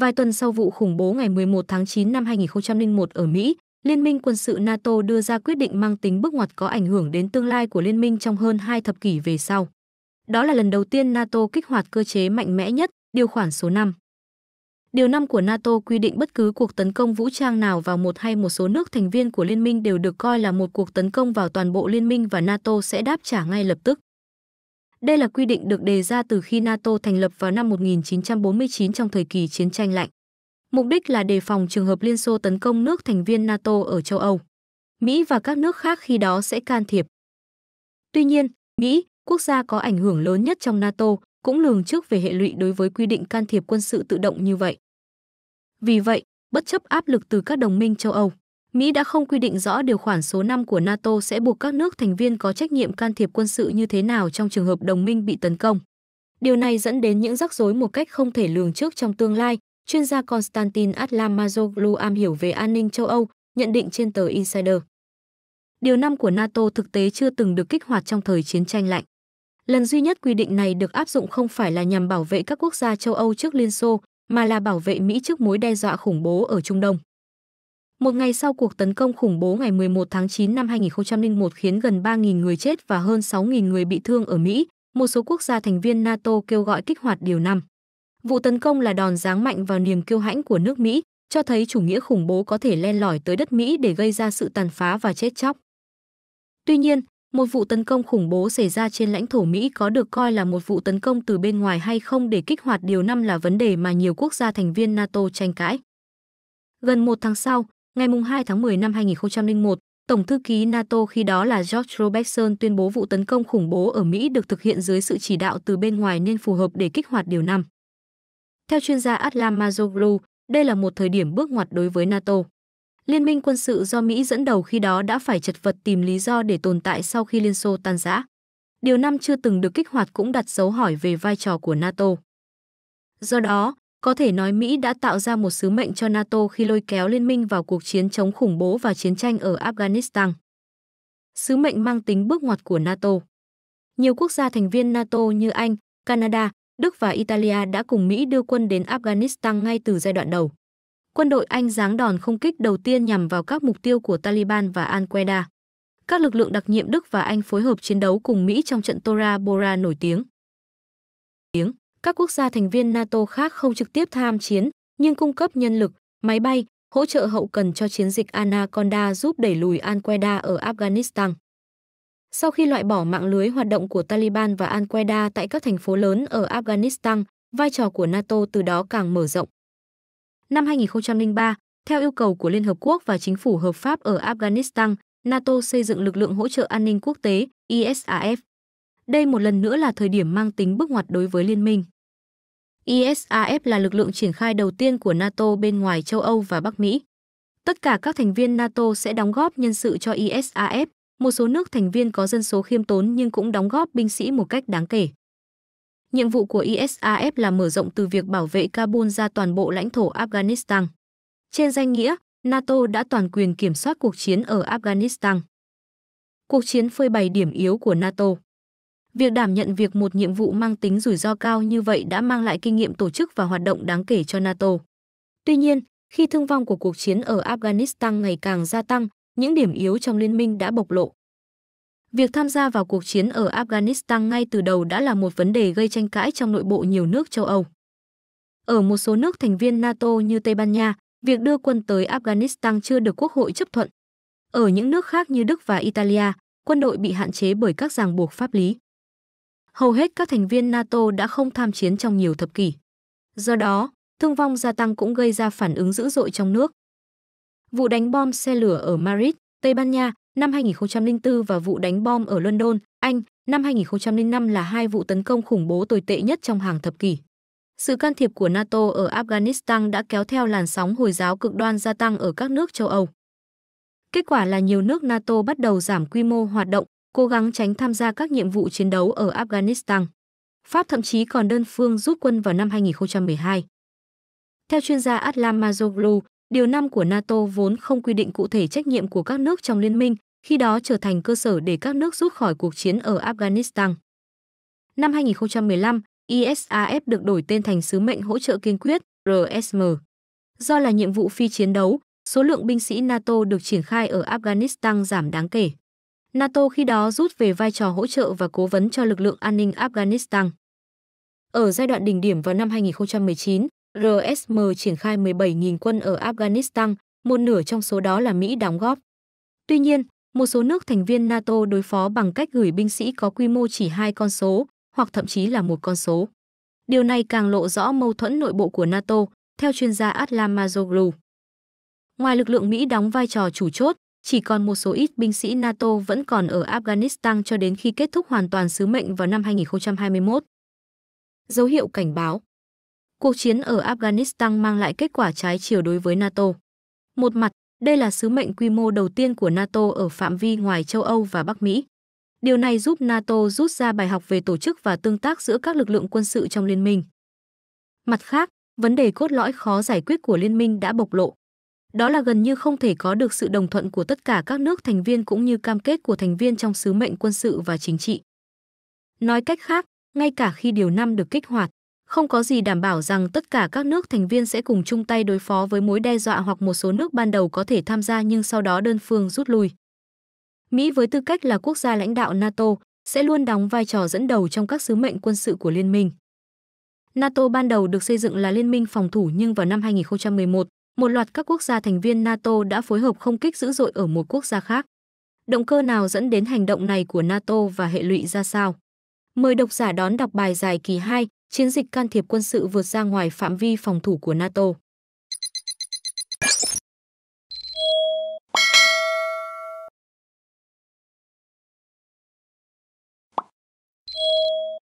Vài tuần sau vụ khủng bố ngày 11 tháng 9 năm 2001 ở Mỹ, Liên minh quân sự NATO đưa ra quyết định mang tính bước ngoặt có ảnh hưởng đến tương lai của liên minh trong hơn hai thập kỷ về sau. Đó là lần đầu tiên NATO kích hoạt cơ chế mạnh mẽ nhất, điều khoản số 5. Điều 5 của NATO quy định bất cứ cuộc tấn công vũ trang nào vào một hay một số nước thành viên của liên minh đều được coi là một cuộc tấn công vào toàn bộ liên minh và NATO sẽ đáp trả ngay lập tức. Đây là quy định được đề ra từ khi NATO thành lập vào năm 1949 trong thời kỳ chiến tranh lạnh. Mục đích là đề phòng trường hợp Liên Xô tấn công nước thành viên NATO ở châu Âu. Mỹ và các nước khác khi đó sẽ can thiệp. Tuy nhiên, Mỹ, quốc gia có ảnh hưởng lớn nhất trong NATO, cũng lường trước về hệ lụy đối với quy định can thiệp quân sự tự động như vậy. Vì vậy, bất chấp áp lực từ các đồng minh châu Âu, Mỹ đã không quy định rõ điều khoản số 5 của NATO sẽ buộc các nước thành viên có trách nhiệm can thiệp quân sự như thế nào trong trường hợp đồng minh bị tấn công. Điều này dẫn đến những rắc rối một cách không thể lường trước trong tương lai, chuyên gia Konstantin Atlamazoglu am hiểu về an ninh châu Âu, nhận định trên tờ Insider. Điều 5 của NATO thực tế chưa từng được kích hoạt trong thời chiến tranh lạnh. Lần duy nhất quy định này được áp dụng không phải là nhằm bảo vệ các quốc gia châu Âu trước Liên Xô, mà là bảo vệ Mỹ trước mối đe dọa khủng bố ở Trung Đông. Một ngày sau cuộc tấn công khủng bố ngày 11 tháng 9 năm 2001 khiến gần 3.000 người chết và hơn 6.000 người bị thương ở Mỹ, một số quốc gia thành viên NATO kêu gọi kích hoạt điều năm. Vụ tấn công là đòn giáng mạnh vào niềm kiêu hãnh của nước Mỹ, cho thấy chủ nghĩa khủng bố có thể len lỏi tới đất Mỹ để gây ra sự tàn phá và chết chóc. Tuy nhiên, một vụ tấn công khủng bố xảy ra trên lãnh thổ Mỹ có được coi là một vụ tấn công từ bên ngoài hay không để kích hoạt điều năm là vấn đề mà nhiều quốc gia thành viên NATO tranh cãi. Gần một tháng sau, Ngày 2 tháng 10 năm 2001, Tổng thư ký NATO khi đó là George Robertson tuyên bố vụ tấn công khủng bố ở Mỹ được thực hiện dưới sự chỉ đạo từ bên ngoài nên phù hợp để kích hoạt điều năm. Theo chuyên gia Atlam Mazoglu, đây là một thời điểm bước ngoặt đối với NATO. Liên minh quân sự do Mỹ dẫn đầu khi đó đã phải chật vật tìm lý do để tồn tại sau khi Liên Xô tan rã. Điều năm chưa từng được kích hoạt cũng đặt dấu hỏi về vai trò của NATO. Do đó, có thể nói Mỹ đã tạo ra một sứ mệnh cho NATO khi lôi kéo liên minh vào cuộc chiến chống khủng bố và chiến tranh ở Afghanistan. Sứ mệnh mang tính bước ngoặt của NATO. Nhiều quốc gia thành viên NATO như Anh, Canada, Đức và Italia đã cùng Mỹ đưa quân đến Afghanistan ngay từ giai đoạn đầu. Quân đội Anh giáng đòn không kích đầu tiên nhằm vào các mục tiêu của Taliban và Al-Qaeda. Các lực lượng đặc nhiệm Đức và Anh phối hợp chiến đấu cùng Mỹ trong trận Tora Bora nổi tiếng. Tiếng các quốc gia thành viên NATO khác không trực tiếp tham chiến, nhưng cung cấp nhân lực, máy bay, hỗ trợ hậu cần cho chiến dịch Anaconda giúp đẩy lùi Al-Qaeda ở Afghanistan. Sau khi loại bỏ mạng lưới hoạt động của Taliban và Al-Qaeda tại các thành phố lớn ở Afghanistan, vai trò của NATO từ đó càng mở rộng. Năm 2003, theo yêu cầu của Liên Hợp Quốc và chính phủ hợp pháp ở Afghanistan, NATO xây dựng lực lượng hỗ trợ an ninh quốc tế ISAF. Đây một lần nữa là thời điểm mang tính bước ngoặt đối với liên minh. ISAF là lực lượng triển khai đầu tiên của NATO bên ngoài châu Âu và Bắc Mỹ. Tất cả các thành viên NATO sẽ đóng góp nhân sự cho ISAF, một số nước thành viên có dân số khiêm tốn nhưng cũng đóng góp binh sĩ một cách đáng kể. Nhiệm vụ của ISAF là mở rộng từ việc bảo vệ Kabul ra toàn bộ lãnh thổ Afghanistan. Trên danh nghĩa, NATO đã toàn quyền kiểm soát cuộc chiến ở Afghanistan. Cuộc chiến phơi bày điểm yếu của NATO Việc đảm nhận việc một nhiệm vụ mang tính rủi ro cao như vậy đã mang lại kinh nghiệm tổ chức và hoạt động đáng kể cho NATO. Tuy nhiên, khi thương vong của cuộc chiến ở Afghanistan ngày càng gia tăng, những điểm yếu trong liên minh đã bộc lộ. Việc tham gia vào cuộc chiến ở Afghanistan ngay từ đầu đã là một vấn đề gây tranh cãi trong nội bộ nhiều nước châu Âu. Ở một số nước thành viên NATO như Tây Ban Nha, việc đưa quân tới Afghanistan chưa được Quốc hội chấp thuận. Ở những nước khác như Đức và Italia, quân đội bị hạn chế bởi các ràng buộc pháp lý hầu hết các thành viên NATO đã không tham chiến trong nhiều thập kỷ. Do đó, thương vong gia tăng cũng gây ra phản ứng dữ dội trong nước. Vụ đánh bom xe lửa ở Madrid, Tây Ban Nha năm 2004 và vụ đánh bom ở London, Anh năm 2005 là hai vụ tấn công khủng bố tồi tệ nhất trong hàng thập kỷ. Sự can thiệp của NATO ở Afghanistan đã kéo theo làn sóng Hồi giáo cực đoan gia tăng ở các nước châu Âu. Kết quả là nhiều nước NATO bắt đầu giảm quy mô hoạt động, cố gắng tránh tham gia các nhiệm vụ chiến đấu ở Afghanistan. Pháp thậm chí còn đơn phương rút quân vào năm 2012. Theo chuyên gia Atlam Mazoglu, điều 5 của NATO vốn không quy định cụ thể trách nhiệm của các nước trong liên minh, khi đó trở thành cơ sở để các nước rút khỏi cuộc chiến ở Afghanistan. Năm 2015, ISAF được đổi tên thành Sứ mệnh Hỗ trợ Kiên quyết RSM. Do là nhiệm vụ phi chiến đấu, số lượng binh sĩ NATO được triển khai ở Afghanistan giảm đáng kể. NATO khi đó rút về vai trò hỗ trợ và cố vấn cho lực lượng an ninh Afghanistan. Ở giai đoạn đỉnh điểm vào năm 2019, RSM triển khai 17.000 quân ở Afghanistan, một nửa trong số đó là Mỹ đóng góp. Tuy nhiên, một số nước thành viên NATO đối phó bằng cách gửi binh sĩ có quy mô chỉ hai con số hoặc thậm chí là một con số. Điều này càng lộ rõ mâu thuẫn nội bộ của NATO, theo chuyên gia Atlam Mazoglu. Ngoài lực lượng Mỹ đóng vai trò chủ chốt, chỉ còn một số ít binh sĩ NATO vẫn còn ở Afghanistan cho đến khi kết thúc hoàn toàn sứ mệnh vào năm 2021. Dấu hiệu cảnh báo Cuộc chiến ở Afghanistan mang lại kết quả trái chiều đối với NATO. Một mặt, đây là sứ mệnh quy mô đầu tiên của NATO ở phạm vi ngoài châu Âu và Bắc Mỹ. Điều này giúp NATO rút ra bài học về tổ chức và tương tác giữa các lực lượng quân sự trong liên minh. Mặt khác, vấn đề cốt lõi khó giải quyết của liên minh đã bộc lộ. Đó là gần như không thể có được sự đồng thuận của tất cả các nước thành viên cũng như cam kết của thành viên trong sứ mệnh quân sự và chính trị. Nói cách khác, ngay cả khi điều năm được kích hoạt, không có gì đảm bảo rằng tất cả các nước thành viên sẽ cùng chung tay đối phó với mối đe dọa hoặc một số nước ban đầu có thể tham gia nhưng sau đó đơn phương rút lui. Mỹ với tư cách là quốc gia lãnh đạo NATO sẽ luôn đóng vai trò dẫn đầu trong các sứ mệnh quân sự của liên minh. NATO ban đầu được xây dựng là liên minh phòng thủ nhưng vào năm 2011, một loạt các quốc gia thành viên NATO đã phối hợp không kích dữ dội ở một quốc gia khác. Động cơ nào dẫn đến hành động này của NATO và hệ lụy ra sao? Mời độc giả đón đọc bài dài kỳ 2, chiến dịch can thiệp quân sự vượt ra ngoài phạm vi phòng thủ của NATO.